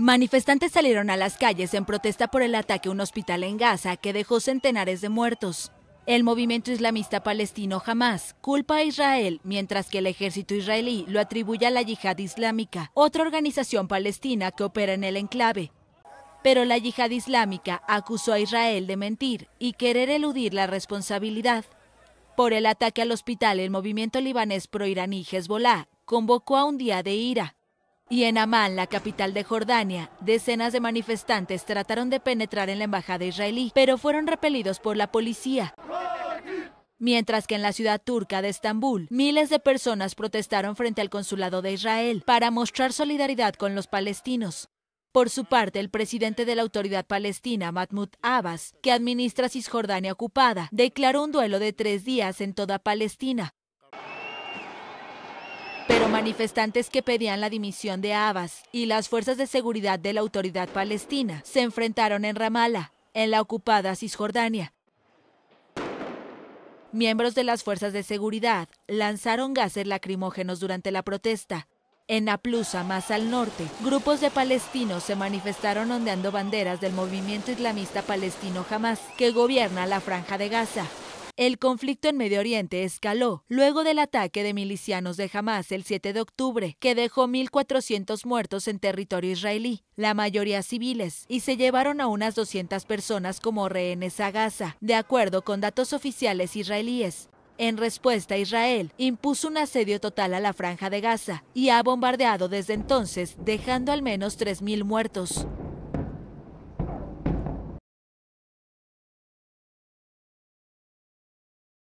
Manifestantes salieron a las calles en protesta por el ataque a un hospital en Gaza que dejó centenares de muertos. El movimiento islamista palestino Hamas culpa a Israel, mientras que el ejército israelí lo atribuye a la Yihad Islámica, otra organización palestina que opera en el enclave. Pero la Yihad Islámica acusó a Israel de mentir y querer eludir la responsabilidad. Por el ataque al hospital, el movimiento libanés proiraní Hezbollah convocó a un día de ira. Y en Amán, la capital de Jordania, decenas de manifestantes trataron de penetrar en la embajada israelí, pero fueron repelidos por la policía. Mientras que en la ciudad turca de Estambul, miles de personas protestaron frente al consulado de Israel para mostrar solidaridad con los palestinos. Por su parte, el presidente de la autoridad palestina, Mahmoud Abbas, que administra Cisjordania ocupada, declaró un duelo de tres días en toda Palestina, Manifestantes que pedían la dimisión de Abbas y las fuerzas de seguridad de la autoridad palestina se enfrentaron en Ramala, en la ocupada Cisjordania. Miembros de las fuerzas de seguridad lanzaron gases lacrimógenos durante la protesta. En Aplusa, más al norte, grupos de palestinos se manifestaron ondeando banderas del movimiento islamista palestino Hamas, que gobierna la franja de Gaza. El conflicto en Medio Oriente escaló luego del ataque de milicianos de Hamas el 7 de octubre, que dejó 1.400 muertos en territorio israelí, la mayoría civiles, y se llevaron a unas 200 personas como rehenes a Gaza, de acuerdo con datos oficiales israelíes. En respuesta, Israel impuso un asedio total a la franja de Gaza y ha bombardeado desde entonces, dejando al menos 3.000 muertos.